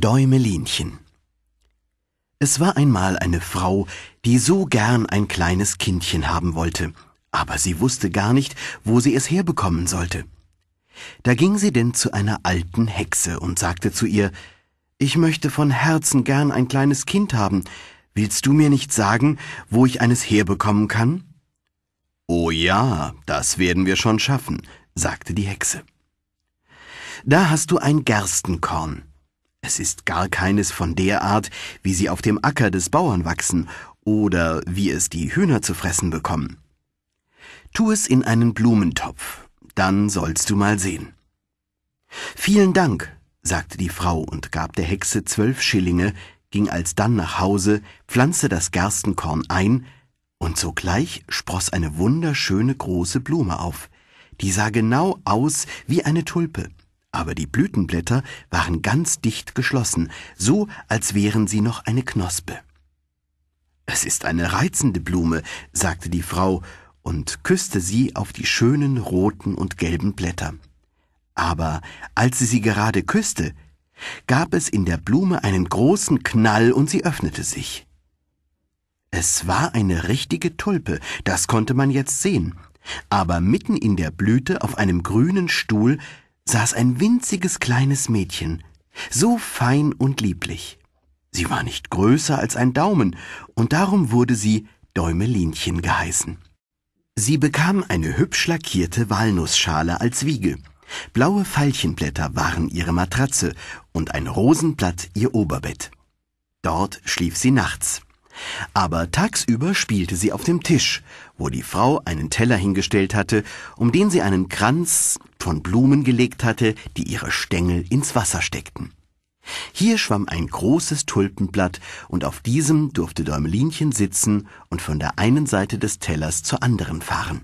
Däumelinchen. Es war einmal eine Frau, die so gern ein kleines Kindchen haben wollte, aber sie wusste gar nicht, wo sie es herbekommen sollte. Da ging sie denn zu einer alten Hexe und sagte zu ihr, ich möchte von Herzen gern ein kleines Kind haben. Willst du mir nicht sagen, wo ich eines herbekommen kann? Oh ja, das werden wir schon schaffen, sagte die Hexe. Da hast du ein Gerstenkorn. Es ist gar keines von der Art, wie sie auf dem Acker des Bauern wachsen oder wie es die Hühner zu fressen bekommen. Tu es in einen Blumentopf, dann sollst du mal sehen. Vielen Dank, sagte die Frau und gab der Hexe zwölf Schillinge, ging alsdann nach Hause, pflanzte das Gerstenkorn ein, und sogleich spross eine wunderschöne große Blume auf, die sah genau aus wie eine Tulpe aber die Blütenblätter waren ganz dicht geschlossen, so als wären sie noch eine Knospe. Es ist eine reizende Blume, sagte die Frau und küsste sie auf die schönen roten und gelben Blätter. Aber als sie sie gerade küsste, gab es in der Blume einen großen Knall und sie öffnete sich. Es war eine richtige Tulpe, das konnte man jetzt sehen, aber mitten in der Blüte auf einem grünen Stuhl saß ein winziges kleines Mädchen, so fein und lieblich. Sie war nicht größer als ein Daumen, und darum wurde sie Däumelinchen geheißen. Sie bekam eine hübsch lackierte Walnussschale als Wiege, blaue Veilchenblätter waren ihre Matratze und ein Rosenblatt ihr Oberbett. Dort schlief sie nachts aber tagsüber spielte sie auf dem Tisch, wo die Frau einen Teller hingestellt hatte, um den sie einen Kranz von Blumen gelegt hatte, die ihre Stängel ins Wasser steckten. Hier schwamm ein großes Tulpenblatt, und auf diesem durfte Däumelinchen sitzen und von der einen Seite des Tellers zur anderen fahren.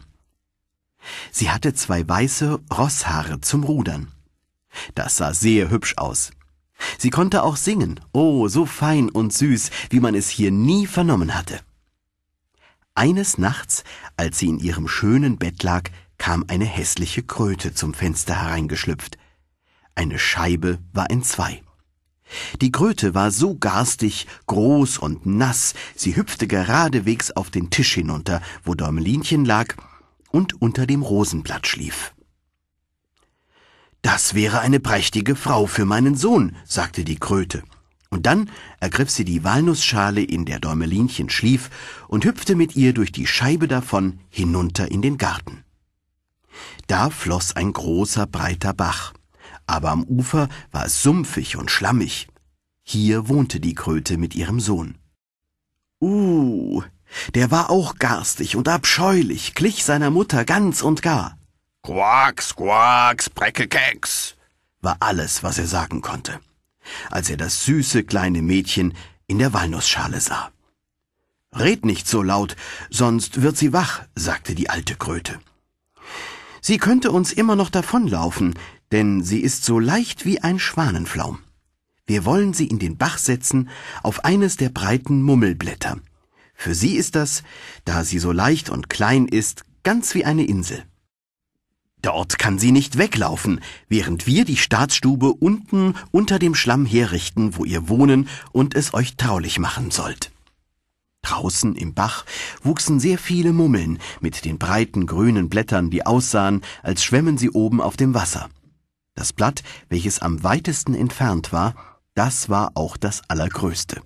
Sie hatte zwei weiße Rosshaare zum Rudern. Das sah sehr hübsch aus. Sie konnte auch singen, oh, so fein und süß, wie man es hier nie vernommen hatte. Eines Nachts, als sie in ihrem schönen Bett lag, kam eine hässliche Kröte zum Fenster hereingeschlüpft. Eine Scheibe war entzwei. Die Kröte war so garstig, groß und nass, sie hüpfte geradewegs auf den Tisch hinunter, wo Däumelinchen lag und unter dem Rosenblatt schlief. Das wäre eine prächtige Frau für meinen Sohn, sagte die Kröte. Und dann ergriff sie die Walnussschale, in der Däumelinchen schlief, und hüpfte mit ihr durch die Scheibe davon hinunter in den Garten. Da floss ein großer, breiter Bach, aber am Ufer war es sumpfig und schlammig. Hier wohnte die Kröte mit ihrem Sohn. Uh, der war auch garstig und abscheulich, glich seiner Mutter ganz und gar. Quacks, Quacks, Breckelkeks war alles, was er sagen konnte, als er das süße kleine Mädchen in der Walnussschale sah. Red nicht so laut, sonst wird sie wach, sagte die alte Kröte. Sie könnte uns immer noch davonlaufen, denn sie ist so leicht wie ein Schwanenflaum. Wir wollen sie in den Bach setzen, auf eines der breiten Mummelblätter. Für sie ist das, da sie so leicht und klein ist, ganz wie eine Insel. Dort kann sie nicht weglaufen, während wir die Staatsstube unten unter dem Schlamm herrichten, wo ihr wohnen und es euch traulich machen sollt. Draußen im Bach wuchsen sehr viele Mummeln mit den breiten grünen Blättern, die aussahen, als schwämmen sie oben auf dem Wasser. Das Blatt, welches am weitesten entfernt war, das war auch das allergrößte.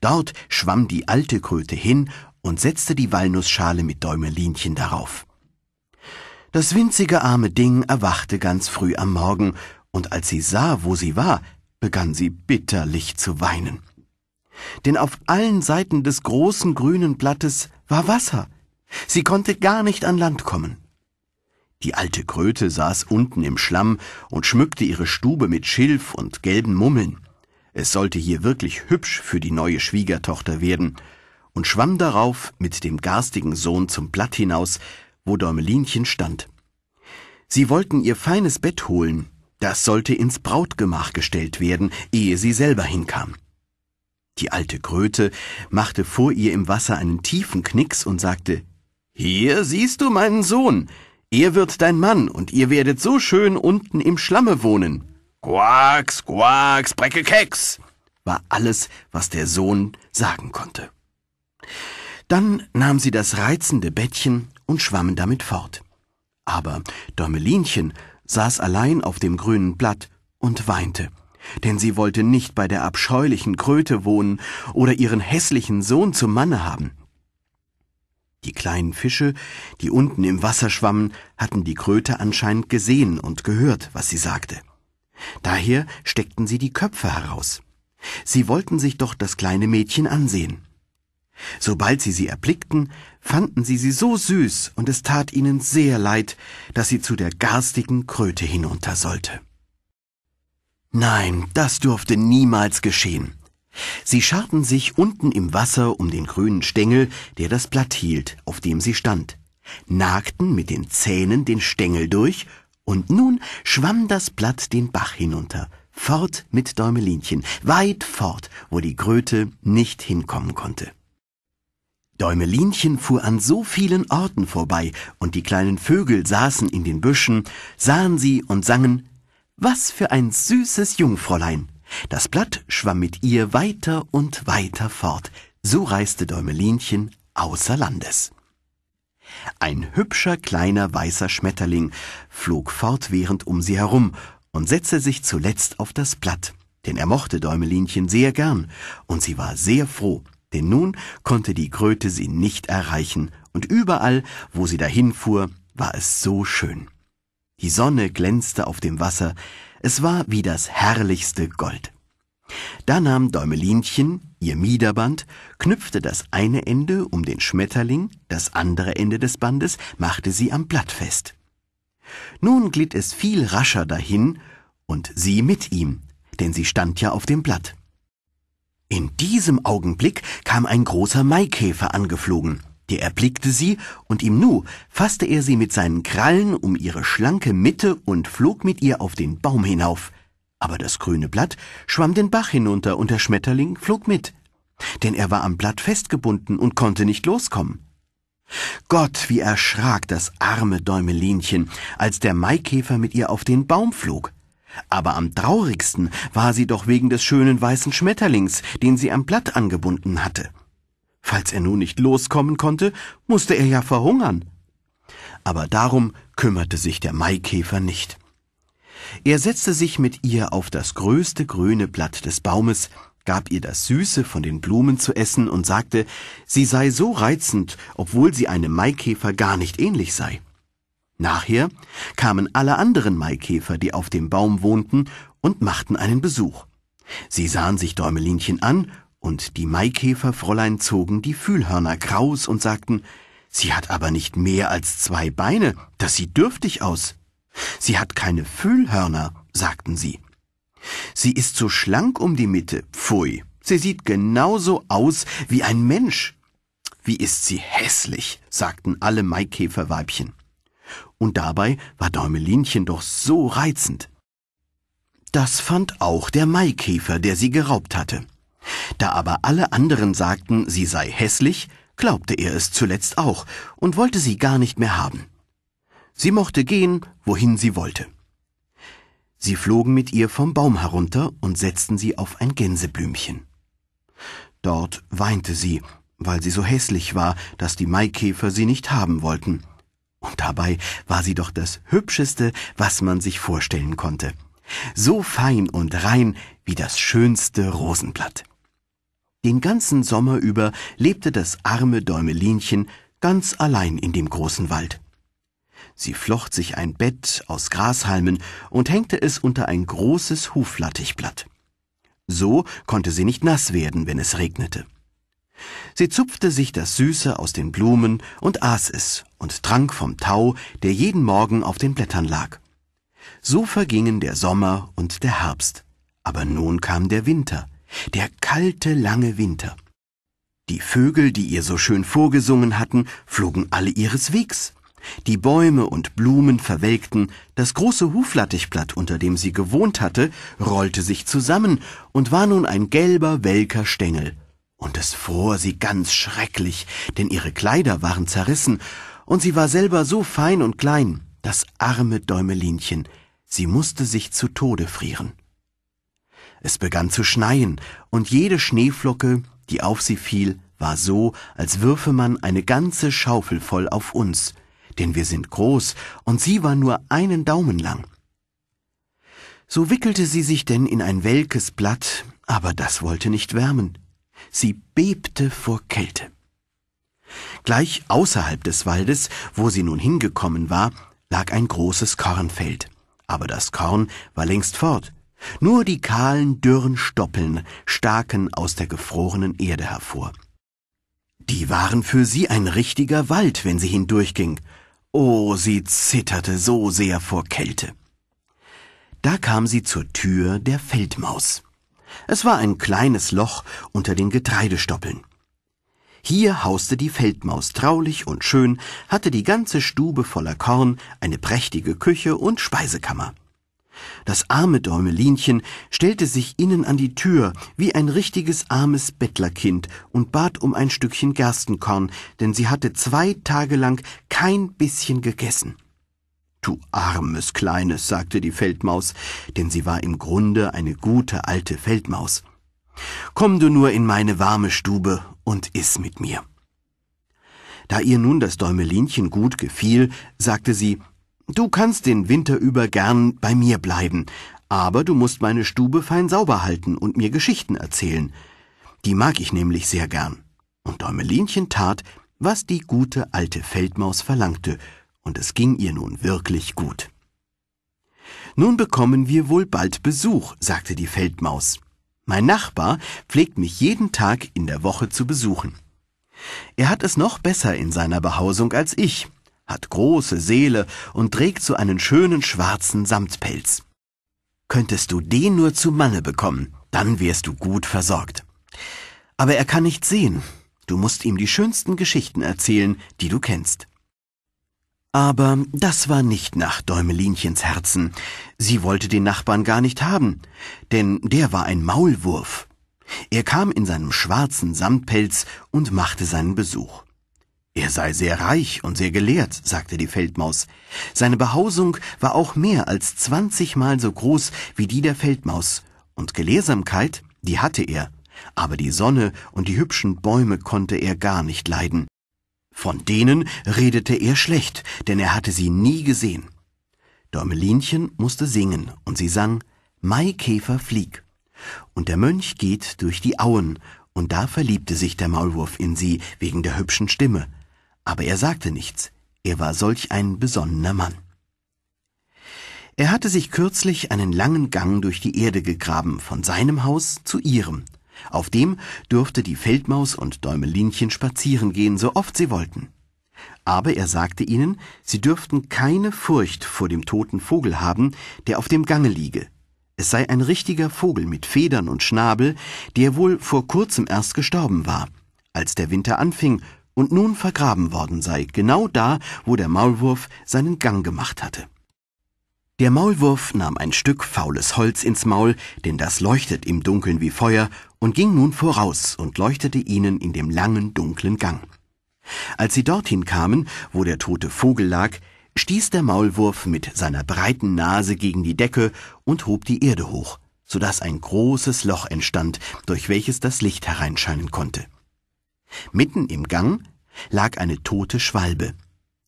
Dort schwamm die alte Kröte hin und setzte die Walnussschale mit Däumelinchen darauf. Das winzige arme Ding erwachte ganz früh am Morgen, und als sie sah, wo sie war, begann sie bitterlich zu weinen. Denn auf allen Seiten des großen grünen Blattes war Wasser. Sie konnte gar nicht an Land kommen. Die alte Kröte saß unten im Schlamm und schmückte ihre Stube mit Schilf und gelben Mummeln. Es sollte hier wirklich hübsch für die neue Schwiegertochter werden, und schwamm darauf mit dem garstigen Sohn zum Blatt hinaus, wo Däumelinchen stand. Sie wollten ihr feines Bett holen, das sollte ins Brautgemach gestellt werden, ehe sie selber hinkam. Die alte Kröte machte vor ihr im Wasser einen tiefen Knicks und sagte, Hier siehst du meinen Sohn, er wird dein Mann und ihr werdet so schön unten im Schlamme wohnen. Quacks, quacks, Breckelkeks, war alles, was der Sohn sagen konnte. Dann nahm sie das reizende Bettchen und schwammen damit fort. Aber Däumelinchen saß allein auf dem grünen Blatt und weinte, denn sie wollte nicht bei der abscheulichen Kröte wohnen oder ihren hässlichen Sohn zum Manne haben. Die kleinen Fische, die unten im Wasser schwammen, hatten die Kröte anscheinend gesehen und gehört, was sie sagte. Daher steckten sie die Köpfe heraus. Sie wollten sich doch das kleine Mädchen ansehen. Sobald sie sie erblickten, fanden sie sie so süß, und es tat ihnen sehr leid, dass sie zu der garstigen Kröte hinunter sollte. Nein, das durfte niemals geschehen. Sie scharten sich unten im Wasser um den grünen Stängel, der das Blatt hielt, auf dem sie stand, nagten mit den Zähnen den Stängel durch, und nun schwamm das Blatt den Bach hinunter, fort mit Däumelinchen, weit fort, wo die Kröte nicht hinkommen konnte. Däumelinchen fuhr an so vielen Orten vorbei, und die kleinen Vögel saßen in den Büschen, sahen sie und sangen Was für ein süßes Jungfräulein. Das Blatt schwamm mit ihr weiter und weiter fort, so reiste Däumelinchen außer Landes. Ein hübscher kleiner weißer Schmetterling flog fortwährend um sie herum und setzte sich zuletzt auf das Blatt, denn er mochte Däumelinchen sehr gern, und sie war sehr froh, denn nun konnte die Kröte sie nicht erreichen, und überall, wo sie dahinfuhr, war es so schön. Die Sonne glänzte auf dem Wasser, es war wie das herrlichste Gold. Da nahm Däumelinchen ihr Miederband, knüpfte das eine Ende um den Schmetterling, das andere Ende des Bandes machte sie am Blatt fest. Nun glitt es viel rascher dahin und sie mit ihm, denn sie stand ja auf dem Blatt. In diesem Augenblick kam ein großer Maikäfer angeflogen. Der erblickte sie, und im Nu fasste er sie mit seinen Krallen um ihre schlanke Mitte und flog mit ihr auf den Baum hinauf. Aber das grüne Blatt schwamm den Bach hinunter, und der Schmetterling flog mit. Denn er war am Blatt festgebunden und konnte nicht loskommen. Gott, wie erschrak das arme Däumelinchen, als der Maikäfer mit ihr auf den Baum flog. Aber am traurigsten war sie doch wegen des schönen weißen Schmetterlings, den sie am Blatt angebunden hatte. Falls er nun nicht loskommen konnte, musste er ja verhungern. Aber darum kümmerte sich der Maikäfer nicht. Er setzte sich mit ihr auf das größte grüne Blatt des Baumes, gab ihr das Süße von den Blumen zu essen und sagte, sie sei so reizend, obwohl sie einem Maikäfer gar nicht ähnlich sei. Nachher kamen alle anderen Maikäfer, die auf dem Baum wohnten, und machten einen Besuch. Sie sahen sich Däumelinchen an, und die Maikäferfräulein zogen die Fühlhörner kraus und sagten, Sie hat aber nicht mehr als zwei Beine, das sieht dürftig aus. Sie hat keine Fühlhörner, sagten sie. Sie ist so schlank um die Mitte, pfui, sie sieht genauso aus wie ein Mensch. Wie ist sie hässlich, sagten alle Maikäferweibchen und dabei war Däumelinchen doch so reizend. Das fand auch der Maikäfer, der sie geraubt hatte. Da aber alle anderen sagten, sie sei hässlich, glaubte er es zuletzt auch und wollte sie gar nicht mehr haben. Sie mochte gehen, wohin sie wollte. Sie flogen mit ihr vom Baum herunter und setzten sie auf ein Gänseblümchen. Dort weinte sie, weil sie so hässlich war, dass die Maikäfer sie nicht haben wollten, und dabei war sie doch das Hübscheste, was man sich vorstellen konnte. So fein und rein wie das schönste Rosenblatt. Den ganzen Sommer über lebte das arme Däumelinchen ganz allein in dem großen Wald. Sie flocht sich ein Bett aus Grashalmen und hängte es unter ein großes Huflattichblatt. So konnte sie nicht nass werden, wenn es regnete. Sie zupfte sich das Süße aus den Blumen und aß es und trank vom Tau, der jeden Morgen auf den Blättern lag. So vergingen der Sommer und der Herbst. Aber nun kam der Winter, der kalte, lange Winter. Die Vögel, die ihr so schön vorgesungen hatten, flogen alle ihres Wegs. Die Bäume und Blumen verwelkten, das große Huflattichblatt, unter dem sie gewohnt hatte, rollte sich zusammen und war nun ein gelber, welker Stängel, und es fror sie ganz schrecklich, denn ihre Kleider waren zerrissen, und sie war selber so fein und klein, das arme Däumelinchen, sie musste sich zu Tode frieren. Es begann zu schneien, und jede Schneeflocke, die auf sie fiel, war so, als würfe man eine ganze Schaufel voll auf uns, denn wir sind groß, und sie war nur einen Daumen lang. So wickelte sie sich denn in ein welkes Blatt, aber das wollte nicht wärmen. Sie bebte vor Kälte. Gleich außerhalb des Waldes, wo sie nun hingekommen war, lag ein großes Kornfeld. Aber das Korn war längst fort. Nur die kahlen, dürren Stoppeln staken aus der gefrorenen Erde hervor. Die waren für sie ein richtiger Wald, wenn sie hindurchging. Oh, sie zitterte so sehr vor Kälte. Da kam sie zur Tür der Feldmaus. Es war ein kleines Loch unter den Getreidestoppeln. Hier hauste die Feldmaus traulich und schön, hatte die ganze Stube voller Korn, eine prächtige Küche und Speisekammer. Das arme Däumelinchen stellte sich innen an die Tür wie ein richtiges armes Bettlerkind und bat um ein Stückchen Gerstenkorn, denn sie hatte zwei Tage lang kein bisschen gegessen. Du armes Kleines, sagte die Feldmaus, denn sie war im Grunde eine gute alte Feldmaus. Komm du nur in meine warme Stube und iss mit mir. Da ihr nun das Däumelinchen gut gefiel, sagte sie, Du kannst den Winter über gern bei mir bleiben, aber du musst meine Stube fein sauber halten und mir Geschichten erzählen. Die mag ich nämlich sehr gern. Und Däumelinchen tat, was die gute alte Feldmaus verlangte, und es ging ihr nun wirklich gut. Nun bekommen wir wohl bald Besuch, sagte die Feldmaus. Mein Nachbar pflegt mich jeden Tag in der Woche zu besuchen. Er hat es noch besser in seiner Behausung als ich, hat große Seele und trägt so einen schönen schwarzen Samtpelz. Könntest du den nur zu Manne bekommen, dann wärst du gut versorgt. Aber er kann nicht sehen. Du musst ihm die schönsten Geschichten erzählen, die du kennst. Aber das war nicht nach Däumelinchens Herzen. Sie wollte den Nachbarn gar nicht haben, denn der war ein Maulwurf. Er kam in seinem schwarzen Samtpelz und machte seinen Besuch. Er sei sehr reich und sehr gelehrt, sagte die Feldmaus. Seine Behausung war auch mehr als zwanzigmal so groß wie die der Feldmaus, und Gelehrsamkeit, die hatte er, aber die Sonne und die hübschen Bäume konnte er gar nicht leiden. Von denen redete er schlecht, denn er hatte sie nie gesehen. Däumelinchen musste singen, und sie sang Maikäfer flieg. Und der Mönch geht durch die Auen, und da verliebte sich der Maulwurf in sie wegen der hübschen Stimme. Aber er sagte nichts, er war solch ein besonnener Mann. Er hatte sich kürzlich einen langen Gang durch die Erde gegraben, von seinem Haus zu ihrem, auf dem durfte die Feldmaus und Däumelinchen spazieren gehen, so oft sie wollten. Aber er sagte ihnen, sie dürften keine Furcht vor dem toten Vogel haben, der auf dem Gange liege. Es sei ein richtiger Vogel mit Federn und Schnabel, der wohl vor kurzem erst gestorben war, als der Winter anfing und nun vergraben worden sei, genau da, wo der Maulwurf seinen Gang gemacht hatte. Der Maulwurf nahm ein Stück faules Holz ins Maul, denn das leuchtet im Dunkeln wie Feuer, und ging nun voraus und leuchtete ihnen in dem langen, dunklen Gang. Als sie dorthin kamen, wo der tote Vogel lag, stieß der Maulwurf mit seiner breiten Nase gegen die Decke und hob die Erde hoch, so dass ein großes Loch entstand, durch welches das Licht hereinscheinen konnte. Mitten im Gang lag eine tote Schwalbe,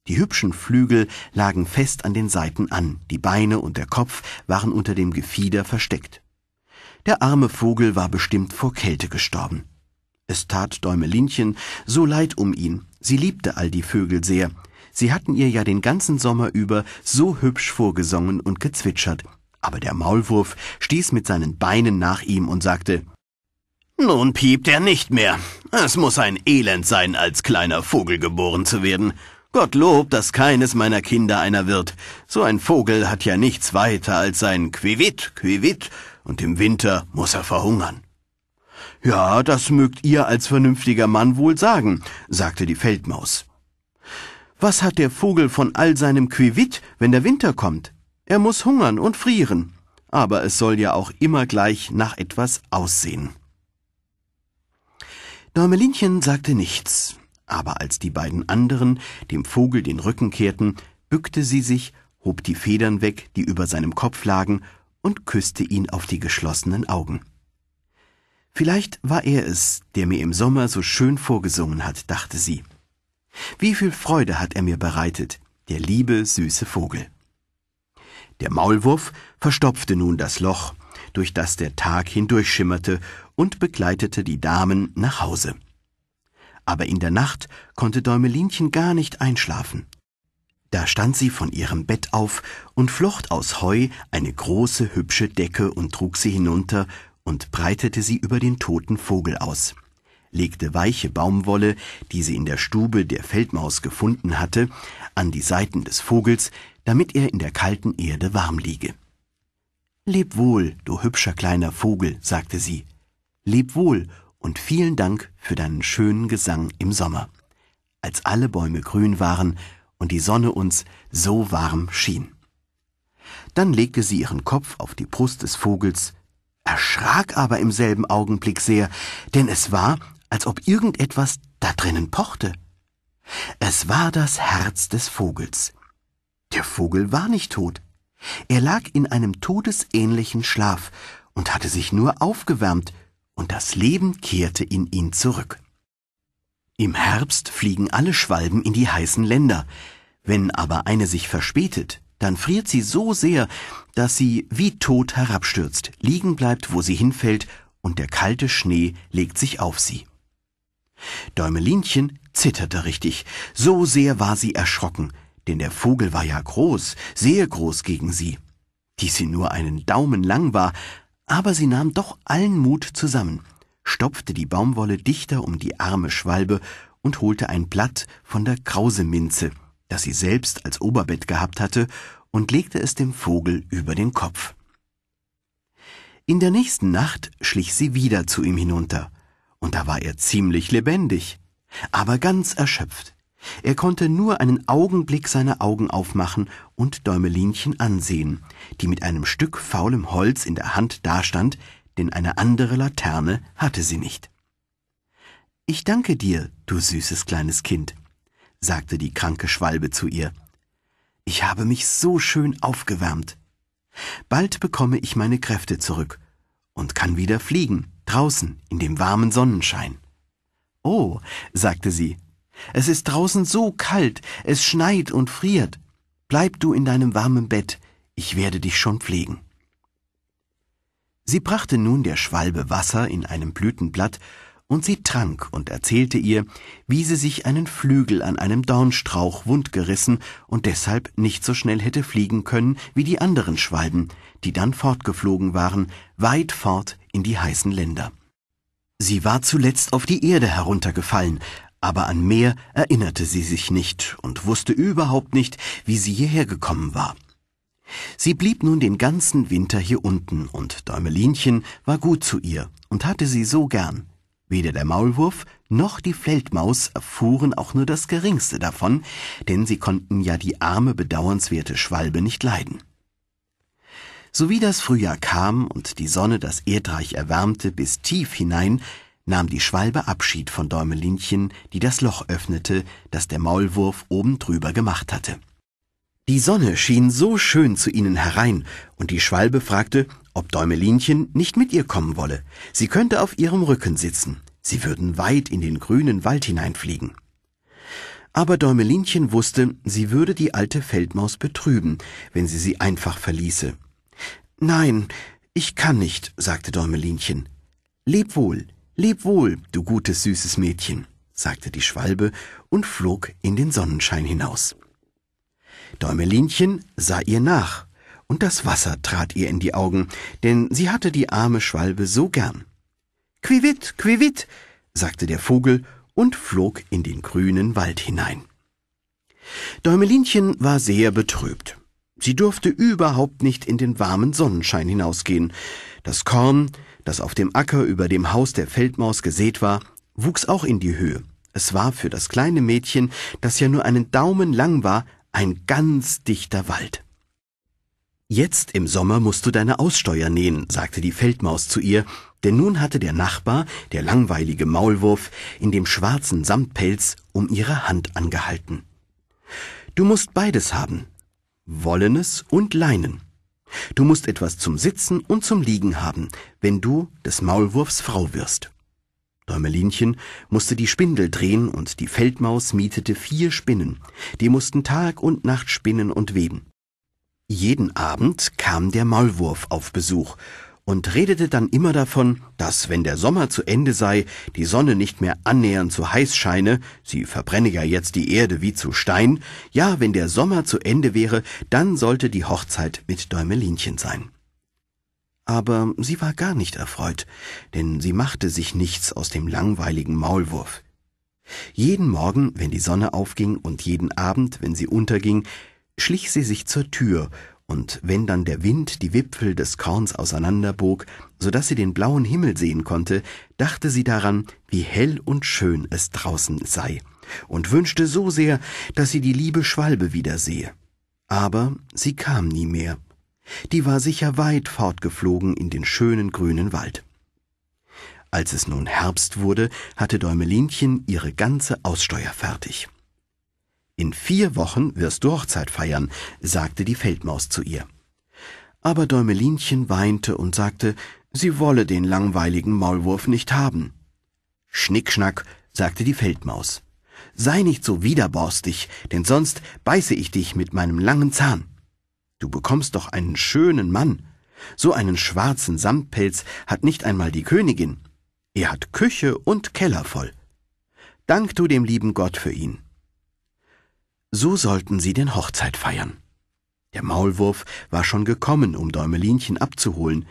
die hübschen Flügel lagen fest an den Seiten an, die Beine und der Kopf waren unter dem Gefieder versteckt. Der arme Vogel war bestimmt vor Kälte gestorben. Es tat Däumelinchen so leid um ihn, sie liebte all die Vögel sehr, sie hatten ihr ja den ganzen Sommer über so hübsch vorgesungen und gezwitschert, aber der Maulwurf stieß mit seinen Beinen nach ihm und sagte Nun piept er nicht mehr. Es muß ein Elend sein, als kleiner Vogel geboren zu werden. Gottlob, dass keines meiner Kinder einer wird. So ein Vogel hat ja nichts weiter als sein Quivit, Quivit, und im Winter muss er verhungern. Ja, das mögt ihr als vernünftiger Mann wohl sagen, sagte die Feldmaus. Was hat der Vogel von all seinem Quivit, wenn der Winter kommt? Er muss hungern und frieren. Aber es soll ja auch immer gleich nach etwas aussehen. Däumelinchen sagte nichts aber als die beiden anderen dem Vogel den Rücken kehrten, bückte sie sich, hob die Federn weg, die über seinem Kopf lagen, und küsste ihn auf die geschlossenen Augen. Vielleicht war er es, der mir im Sommer so schön vorgesungen hat, dachte sie. Wie viel Freude hat er mir bereitet, der liebe, süße Vogel. Der Maulwurf verstopfte nun das Loch, durch das der Tag hindurchschimmerte, und begleitete die Damen nach Hause aber in der Nacht konnte Däumelinchen gar nicht einschlafen. Da stand sie von ihrem Bett auf und flocht aus Heu eine große, hübsche Decke und trug sie hinunter und breitete sie über den toten Vogel aus, legte weiche Baumwolle, die sie in der Stube der Feldmaus gefunden hatte, an die Seiten des Vogels, damit er in der kalten Erde warm liege. Leb wohl, du hübscher kleiner Vogel, sagte sie, leb wohl und vielen Dank für deinen schönen Gesang im Sommer, als alle Bäume grün waren und die Sonne uns so warm schien. Dann legte sie ihren Kopf auf die Brust des Vogels, erschrak aber im selben Augenblick sehr, denn es war, als ob irgendetwas da drinnen pochte. Es war das Herz des Vogels. Der Vogel war nicht tot. Er lag in einem todesähnlichen Schlaf und hatte sich nur aufgewärmt, und das Leben kehrte in ihn zurück. Im Herbst fliegen alle Schwalben in die heißen Länder, wenn aber eine sich verspätet, dann friert sie so sehr, dass sie wie tot herabstürzt, liegen bleibt, wo sie hinfällt, und der kalte Schnee legt sich auf sie. Däumelinchen zitterte richtig, so sehr war sie erschrocken, denn der Vogel war ja groß, sehr groß gegen sie. Die sie nur einen Daumen lang war, aber sie nahm doch allen Mut zusammen, stopfte die Baumwolle dichter um die arme Schwalbe und holte ein Blatt von der Krauseminze, das sie selbst als Oberbett gehabt hatte, und legte es dem Vogel über den Kopf. In der nächsten Nacht schlich sie wieder zu ihm hinunter, und da war er ziemlich lebendig, aber ganz erschöpft. Er konnte nur einen Augenblick seine Augen aufmachen und Däumelinchen ansehen, die mit einem Stück faulem Holz in der Hand dastand, denn eine andere Laterne hatte sie nicht. Ich danke dir, du süßes kleines Kind, sagte die kranke Schwalbe zu ihr. Ich habe mich so schön aufgewärmt. Bald bekomme ich meine Kräfte zurück und kann wieder fliegen, draußen, in dem warmen Sonnenschein. Oh, sagte sie, es ist draußen so kalt, es schneit und friert. Bleib du in deinem warmen Bett, ich werde dich schon pflegen. Sie brachte nun der Schwalbe Wasser in einem Blütenblatt, und sie trank und erzählte ihr, wie sie sich einen Flügel an einem Dornstrauch wundgerissen und deshalb nicht so schnell hätte fliegen können wie die anderen Schwalben, die dann fortgeflogen waren, weit fort in die heißen Länder. Sie war zuletzt auf die Erde heruntergefallen, aber an mehr erinnerte sie sich nicht und wusste überhaupt nicht, wie sie hierher gekommen war. Sie blieb nun den ganzen Winter hier unten, und Däumelinchen war gut zu ihr und hatte sie so gern. Weder der Maulwurf noch die Feldmaus erfuhren auch nur das geringste davon, denn sie konnten ja die arme, bedauernswerte Schwalbe nicht leiden. Sowie das Frühjahr kam und die Sonne das Erdreich erwärmte bis tief hinein, nahm die Schwalbe Abschied von Däumelinchen, die das Loch öffnete, das der Maulwurf oben drüber gemacht hatte. Die Sonne schien so schön zu ihnen herein, und die Schwalbe fragte, ob Däumelinchen nicht mit ihr kommen wolle. Sie könnte auf ihrem Rücken sitzen. Sie würden weit in den grünen Wald hineinfliegen. Aber Däumelinchen wusste, sie würde die alte Feldmaus betrüben, wenn sie sie einfach verließe. Nein, ich kann nicht, sagte Däumelinchen. Leb wohl, Leb wohl, du gutes, süßes Mädchen, sagte die Schwalbe und flog in den Sonnenschein hinaus. Däumelinchen sah ihr nach, und das Wasser trat ihr in die Augen, denn sie hatte die arme Schwalbe so gern. Quivit, quivit, sagte der Vogel und flog in den grünen Wald hinein. Däumelinchen war sehr betrübt. Sie durfte überhaupt nicht in den warmen Sonnenschein hinausgehen. Das Korn, das auf dem Acker über dem Haus der Feldmaus gesät war, wuchs auch in die Höhe. Es war für das kleine Mädchen, das ja nur einen Daumen lang war, ein ganz dichter Wald. Jetzt im Sommer musst du deine Aussteuer nähen, sagte die Feldmaus zu ihr, denn nun hatte der Nachbar, der langweilige Maulwurf, in dem schwarzen Samtpelz um ihre Hand angehalten. Du musst beides haben, Wollenes und Leinen. Du musst etwas zum Sitzen und zum Liegen haben, wenn du des Maulwurfs Frau wirst. Däumelinchen musste die Spindel drehen und die Feldmaus mietete vier Spinnen. Die mussten Tag und Nacht spinnen und weben. Jeden Abend kam der Maulwurf auf Besuch und redete dann immer davon, dass, wenn der Sommer zu Ende sei, die Sonne nicht mehr annähernd zu heiß scheine, sie verbrenne ja jetzt die Erde wie zu Stein, ja, wenn der Sommer zu Ende wäre, dann sollte die Hochzeit mit Däumelinchen sein. Aber sie war gar nicht erfreut, denn sie machte sich nichts aus dem langweiligen Maulwurf. Jeden Morgen, wenn die Sonne aufging und jeden Abend, wenn sie unterging, schlich sie sich zur Tür und wenn dann der Wind die Wipfel des Korns auseinanderbog, so daß sie den blauen Himmel sehen konnte, dachte sie daran, wie hell und schön es draußen sei, und wünschte so sehr, daß sie die liebe Schwalbe wiedersehe. Aber sie kam nie mehr. Die war sicher weit fortgeflogen in den schönen grünen Wald. Als es nun Herbst wurde, hatte Däumelinchen ihre ganze Aussteuer fertig. In vier Wochen wirst du Hochzeit feiern, sagte die Feldmaus zu ihr. Aber Däumelinchen weinte und sagte, sie wolle den langweiligen Maulwurf nicht haben. Schnickschnack, sagte die Feldmaus. Sei nicht so widerborstig, denn sonst beiße ich dich mit meinem langen Zahn. Du bekommst doch einen schönen Mann. So einen schwarzen Samtpelz hat nicht einmal die Königin. Er hat Küche und Keller voll. Dank du dem lieben Gott für ihn. So sollten sie den Hochzeit feiern. Der Maulwurf war schon gekommen, um Däumelinchen abzuholen.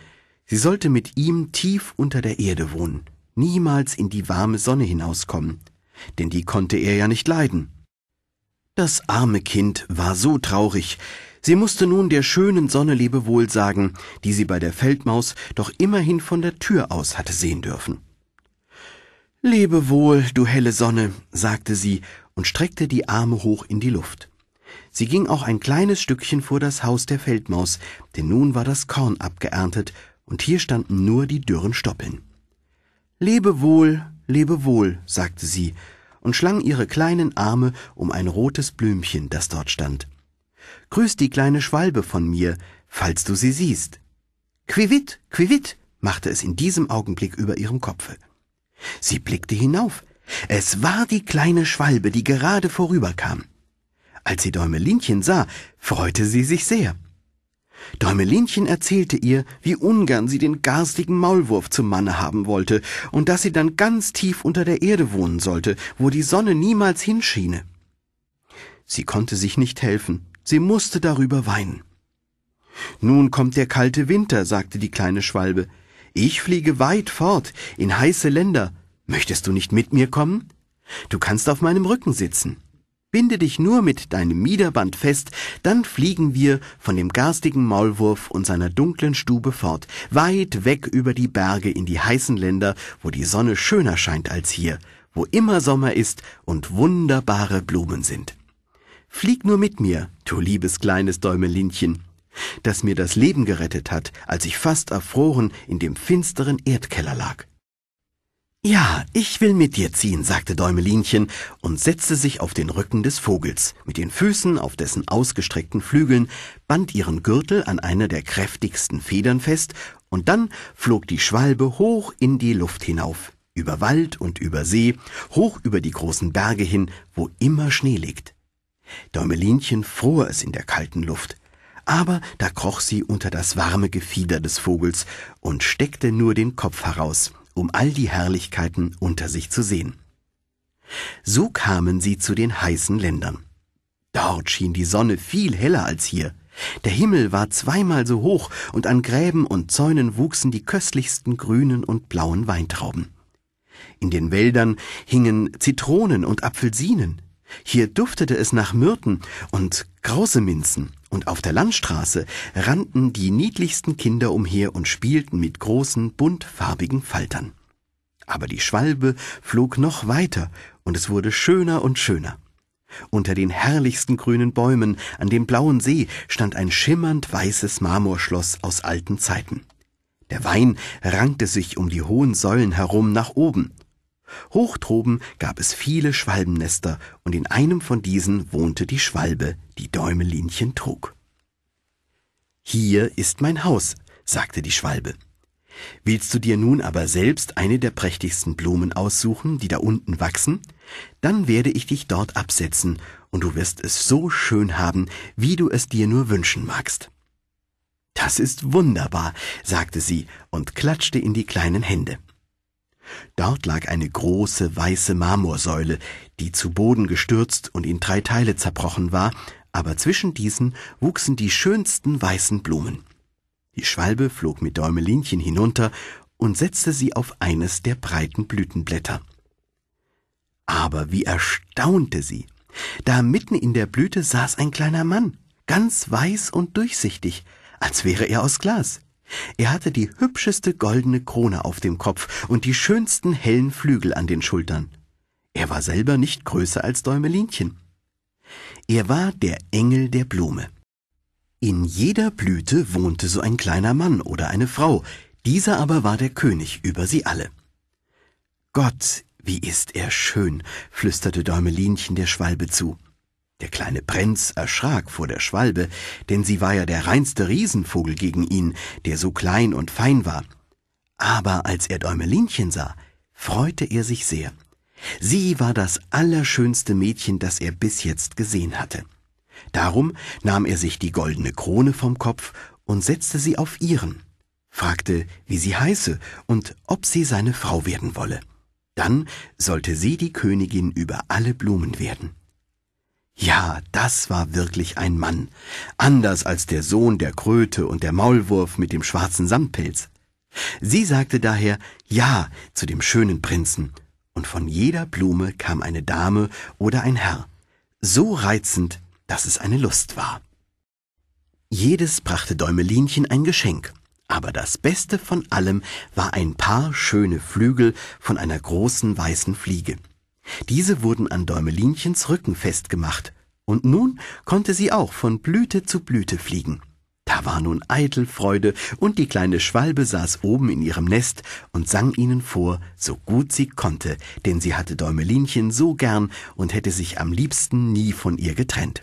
Sie sollte mit ihm tief unter der Erde wohnen, niemals in die warme Sonne hinauskommen, denn die konnte er ja nicht leiden. Das arme Kind war so traurig, sie musste nun der schönen Sonne Lebewohl sagen, die sie bei der Feldmaus doch immerhin von der Tür aus hatte sehen dürfen. Lebewohl, du helle Sonne, sagte sie und streckte die Arme hoch in die Luft. Sie ging auch ein kleines Stückchen vor das Haus der Feldmaus, denn nun war das Korn abgeerntet, und hier standen nur die dürren Stoppeln. Lebe wohl, lebe wohl, sagte sie und schlang ihre kleinen Arme um ein rotes Blümchen, das dort stand. Grüß die kleine Schwalbe von mir, falls du sie siehst. Quivit, quivit, machte es in diesem Augenblick über ihrem Kopfe. Sie blickte hinauf, es war die kleine Schwalbe, die gerade vorüberkam. Als sie Däumelinchen sah, freute sie sich sehr. Däumelinchen erzählte ihr, wie ungern sie den garstigen Maulwurf zum Manne haben wollte und dass sie dann ganz tief unter der Erde wohnen sollte, wo die Sonne niemals hinschiene. Sie konnte sich nicht helfen, sie musste darüber weinen. Nun kommt der kalte Winter, sagte die kleine Schwalbe. Ich fliege weit fort, in heiße Länder, Möchtest du nicht mit mir kommen? Du kannst auf meinem Rücken sitzen. Binde dich nur mit deinem Miederband fest, dann fliegen wir von dem garstigen Maulwurf und seiner dunklen Stube fort, weit weg über die Berge in die heißen Länder, wo die Sonne schöner scheint als hier, wo immer Sommer ist und wunderbare Blumen sind. Flieg nur mit mir, du liebes kleines Däumelinchen, das mir das Leben gerettet hat, als ich fast erfroren in dem finsteren Erdkeller lag. Ja, ich will mit dir ziehen, sagte Däumelinchen und setzte sich auf den Rücken des Vogels, mit den Füßen auf dessen ausgestreckten Flügeln, band ihren Gürtel an einer der kräftigsten Federn fest, und dann flog die Schwalbe hoch in die Luft hinauf, über Wald und über See, hoch über die großen Berge hin, wo immer Schnee liegt. Däumelinchen fror es in der kalten Luft, aber da kroch sie unter das warme Gefieder des Vogels und steckte nur den Kopf heraus, um all die Herrlichkeiten unter sich zu sehen. So kamen sie zu den heißen Ländern. Dort schien die Sonne viel heller als hier. Der Himmel war zweimal so hoch und an Gräben und Zäunen wuchsen die köstlichsten grünen und blauen Weintrauben. In den Wäldern hingen Zitronen und Apfelsinen. Hier duftete es nach Myrten und Grauseminzen. Und auf der Landstraße rannten die niedlichsten Kinder umher und spielten mit großen, buntfarbigen Faltern. Aber die Schwalbe flog noch weiter, und es wurde schöner und schöner. Unter den herrlichsten grünen Bäumen an dem blauen See stand ein schimmernd weißes Marmorschloss aus alten Zeiten. Der Wein rankte sich um die hohen Säulen herum nach oben, Hoch droben gab es viele Schwalbennester und in einem von diesen wohnte die Schwalbe, die Däumelinchen trug. Hier ist mein Haus, sagte die Schwalbe. Willst du dir nun aber selbst eine der prächtigsten Blumen aussuchen, die da unten wachsen? Dann werde ich dich dort absetzen, und du wirst es so schön haben, wie du es dir nur wünschen magst. Das ist wunderbar, sagte sie und klatschte in die kleinen Hände. Dort lag eine große weiße Marmorsäule, die zu Boden gestürzt und in drei Teile zerbrochen war, aber zwischen diesen wuchsen die schönsten weißen Blumen. Die Schwalbe flog mit Däumelinchen hinunter und setzte sie auf eines der breiten Blütenblätter. Aber wie erstaunte sie! Da mitten in der Blüte saß ein kleiner Mann, ganz weiß und durchsichtig, als wäre er aus Glas. Er hatte die hübscheste goldene Krone auf dem Kopf und die schönsten hellen Flügel an den Schultern. Er war selber nicht größer als Däumelinchen. Er war der Engel der Blume. In jeder Blüte wohnte so ein kleiner Mann oder eine Frau, dieser aber war der König über sie alle. Gott, wie ist er schön, flüsterte Däumelinchen der Schwalbe zu. Der kleine Prinz erschrak vor der Schwalbe, denn sie war ja der reinste Riesenvogel gegen ihn, der so klein und fein war. Aber als er Däumelinchen sah, freute er sich sehr. Sie war das allerschönste Mädchen, das er bis jetzt gesehen hatte. Darum nahm er sich die goldene Krone vom Kopf und setzte sie auf ihren, fragte, wie sie heiße und ob sie seine Frau werden wolle. Dann sollte sie die Königin über alle Blumen werden. Ja, das war wirklich ein Mann, anders als der Sohn der Kröte und der Maulwurf mit dem schwarzen Samtpelz. Sie sagte daher Ja zu dem schönen Prinzen, und von jeder Blume kam eine Dame oder ein Herr, so reizend, dass es eine Lust war. Jedes brachte Däumelinchen ein Geschenk, aber das Beste von allem war ein paar schöne Flügel von einer großen weißen Fliege. Diese wurden an Däumelinchens Rücken festgemacht, und nun konnte sie auch von Blüte zu Blüte fliegen. Da war nun eitel Freude, und die kleine Schwalbe saß oben in ihrem Nest und sang ihnen vor, so gut sie konnte, denn sie hatte Däumelinchen so gern und hätte sich am liebsten nie von ihr getrennt.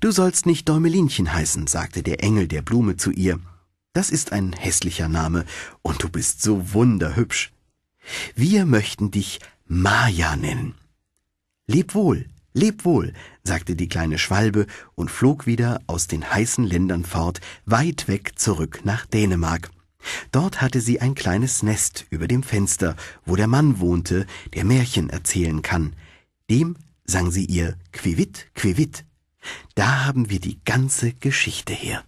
Du sollst nicht Däumelinchen heißen, sagte der Engel der Blume zu ihr. Das ist ein hässlicher Name, und du bist so wunderhübsch. Wir möchten dich Maja nennen. Leb wohl, leb wohl, sagte die kleine Schwalbe und flog wieder aus den heißen Ländern fort, weit weg zurück nach Dänemark. Dort hatte sie ein kleines Nest über dem Fenster, wo der Mann wohnte, der Märchen erzählen kann. Dem sang sie ihr Quivit, Quivit. Da haben wir die ganze Geschichte her.